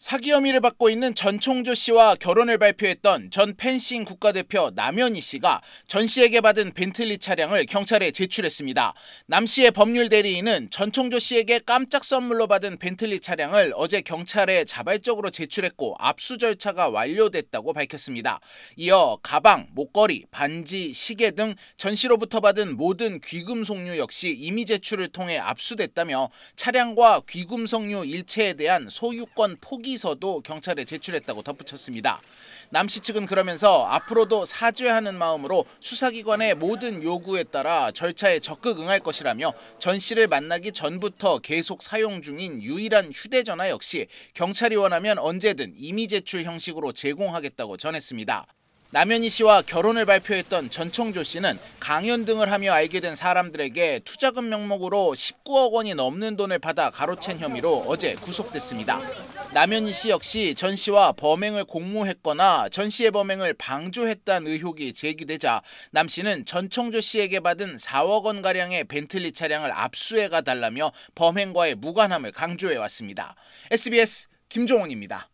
사기 혐의를 받고 있는 전총조 씨와 결혼을 발표했던 전 펜싱 국가대표 남현희 씨가 전 씨에게 받은 벤틀리 차량을 경찰에 제출했습니다. 남 씨의 법률 대리인은 전총조 씨에게 깜짝 선물로 받은 벤틀리 차량을 어제 경찰에 자발적으로 제출했고 압수 절차가 완료됐다고 밝혔습니다. 이어 가방, 목걸이, 반지, 시계 등 전 씨로부터 받은 모든 귀금 속류 역시 이미 제출을 통해 압수됐다며 차량과 귀금 속류 일체에 대한 소유권 포기 호의서도 경찰에 제출했다고 덧붙였습니다. 남씨 측은 그러면서 앞으로도 사죄하는 마음으로 수사기관의 모든 요구에 따라 절차에 적극 응할 것이라며 전 씨를 만나기 전부터 계속 사용 중인 유일한 휴대전화 역시 경찰이 원하면 언제든 임의 제출 형식으로 제공하겠다고 전했습니다. 남현희 씨와 결혼을 발표했던 전청조 씨는 강연 등을 하며 알게 된 사람들에게 투자금 명목으로 19억 원이 넘는 돈을 받아 가로챈 혐의로 어제 구속됐습니다. 남현희 씨 역시 전 씨와 범행을 공모했거나 전 씨의 범행을 방조했다는 의혹이 제기되자 남 씨는 전청조 씨에게 받은 4억 원가량의 벤틀리 차량을 압수해 가달라며 범행과의 무관함을 강조해 왔습니다. SBS 김종원입니다.